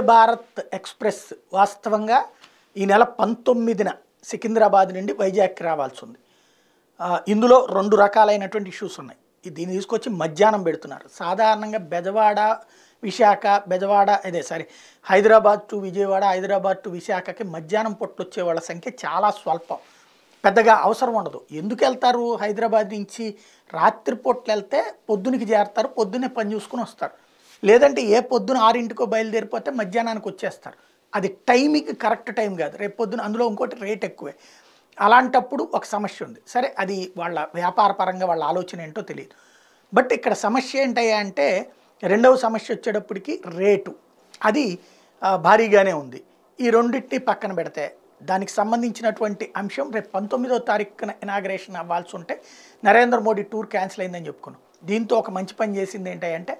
వందే Bharat express వాస్తవంగా ఈ నెల పంతొమ్మిదిన సికింద్రాబాద్ నుండి వైజాగ్కి రావాల్సి ఉంది ఇందులో రెండు రకాలైనటువంటి ఇష్యూస్ ఉన్నాయి దీన్ని తీసుకొచ్చి మధ్యాహ్నం పెడుతున్నారు సాధారణంగా బెజవాడ విశాఖ బెజవాడ అదే sorry Hyderabad to Vijayawada Hyderabad to విశాఖకి మధ్యాహ్నం వచ్చే వాళ్ళ సంఖ్య చాలా స్వల్పం పెద్దగా అవసరం ఉండదు ఎందుకు వెళ్తారు హైదరాబాద్ నుంచి రాత్రిపూట్లు వెళ్తే పొద్దునికి చేరుతారు పొద్దున్నే పని చూసుకుని వస్తారు లేదంటే ఏ పొద్దున ఆరింటికో బయలుదేరిపోతే మధ్యాహ్నానికి వచ్చేస్తారు అది టైంకి కరెక్ట్ టైం కాదు రేపు పొద్దున అందులో ఇంకోటి రేట్ ఎక్కువే అలాంటప్పుడు ఒక సమస్య ఉంది సరే అది వాళ్ళ వ్యాపార పరంగా వాళ్ళ ఆలోచన ఏంటో తెలియదు బట్ ఇక్కడ సమస్య ఏంటయ్యా అంటే రెండవ సమస్య వచ్చేటప్పటికి రేటు అది భారీగానే ఉంది ఈ రెండింటినీ పక్కన పెడితే దానికి సంబంధించినటువంటి అంశం రేపు పంతొమ్మిదో తారీఖున ఇనాగ్రేషన్ అవ్వాల్సి ఉంటే నరేంద్ర మోడీ టూర్ క్యాన్సిల్ అయిందని చెప్పుకున్నాం దీంతో ఒక మంచి పని చేసింది ఏంటంటే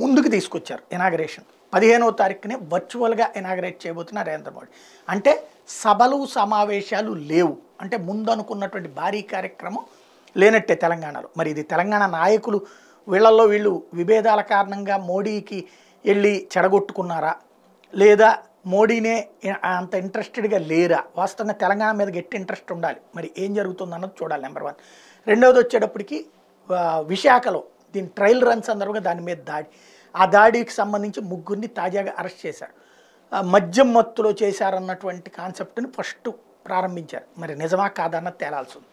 ముందుకు తీసుకొచ్చారు ఇనాగరేషన్ పదిహేనవ తారీఖునే వర్చువల్గా ఇనాగరేట్ చేయబోతున్న నరేంద్ర మోడీ అంటే సభలు సమావేశాలు లేవు అంటే ముందు అనుకున్నటువంటి భారీ కార్యక్రమం లేనట్టే తెలంగాణలో మరి ఇది తెలంగాణ నాయకులు వీళ్ళల్లో వీళ్ళు విభేదాల కారణంగా మోడీకి వెళ్ళి చెడగొట్టుకున్నారా లేదా మోడీనే అంత ఇంట్రెస్టెడ్గా లేరా వాస్తవంగా తెలంగాణ మీద గట్టి ఇంట్రెస్ట్ ఉండాలి మరి ఏం జరుగుతుందన్నది చూడాలి నెంబర్ వన్ రెండవది వచ్చేటప్పటికి విశాఖలో దీని ట్రయల్ రన్ సందర్భంగా దాని మీద దాడి ఆ దాడికి సంబంధించి ముగ్గురిని తాజాగా అరెస్ట్ చేశారు మద్యం మత్తులో చేశారన్నటువంటి కాన్సెప్ట్ని ఫస్ట్ ప్రారంభించారు మరి నిజమా కాదన్న తేలాల్సింది